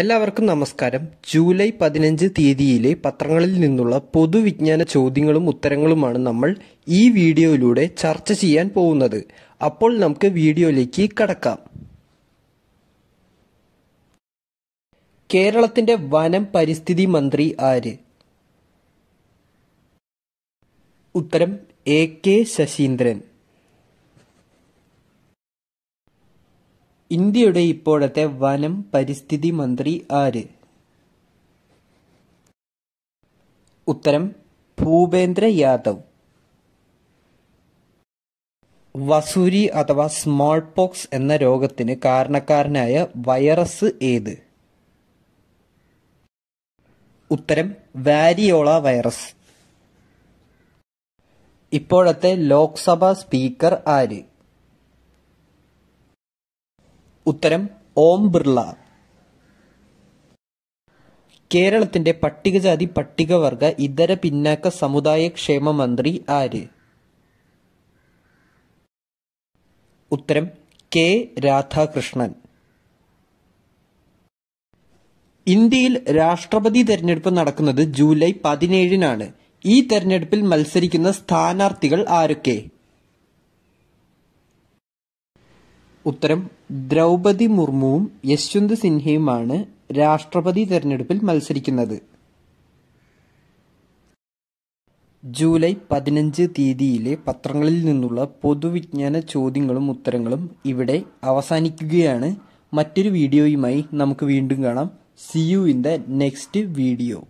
എല്ലാവർക്കും നമസ്കാരം ജൂലൈ പതിനഞ്ച് തീയതിയിലെ പത്രങ്ങളിൽ നിന്നുള്ള പൊതുവിജ്ഞാന ചോദ്യങ്ങളും ഉത്തരങ്ങളുമാണ് നമ്മൾ ഈ വീഡിയോയിലൂടെ ചർച്ച ചെയ്യാൻ പോകുന്നത് അപ്പോൾ നമുക്ക് വീഡിയോയിലേക്ക് കടക്കാം കേരളത്തിന്റെ വനം പരിസ്ഥിതി മന്ത്രി ആര് ഉത്തരം എ കെ ശശീന്ദ്രൻ ഇന്ത്യയുടെ ഇപ്പോഴത്തെ വനം പരിസ്ഥിതി മന്ത്രി ആര് ഉത്തരം ഭൂപേന്ദ്ര യാദവ് വസൂരി അഥവാ സ്മോൾ പോക്സ് എന്ന രോഗത്തിന് കാരണക്കാരനായ വൈറസ് ഏത് ഉത്തരം വാരിയോള വൈറസ് ഇപ്പോഴത്തെ ലോക്സഭാ സ്പീക്കർ ആര് ഉത്തരം ഓം ബിർള കേരളത്തിന്റെ പട്ടികജാതി പട്ടികവർഗ ഇതര പിന്നാക്ക സമുദായ ക്ഷേമ മന്ത്രി ആര് ഉത്തരം കെ രാധാകൃഷ്ണൻ ഇന്ത്യയിൽ രാഷ്ട്രപതി തെരഞ്ഞെടുപ്പ് നടക്കുന്നത് ജൂലൈ പതിനേഴിനാണ് ഈ തെരഞ്ഞെടുപ്പിൽ മത്സരിക്കുന്ന സ്ഥാനാർത്ഥികൾ ആരൊക്കെ ഉത്തരം ദ്രൗപതി മുർമുവും യശ്വന്ത് സിൻഹയുമാണ് രാഷ്ട്രപതി തെരഞ്ഞെടുപ്പിൽ മത്സരിക്കുന്നത് ജൂലൈ പതിനഞ്ച് തീയതിയിലെ പത്രങ്ങളിൽ നിന്നുള്ള പൊതുവിജ്ഞാന ചോദ്യങ്ങളും ഉത്തരങ്ങളും ഇവിടെ അവസാനിക്കുകയാണ് മറ്റൊരു വീഡിയോയുമായി നമുക്ക് വീണ്ടും കാണാം see you in the next video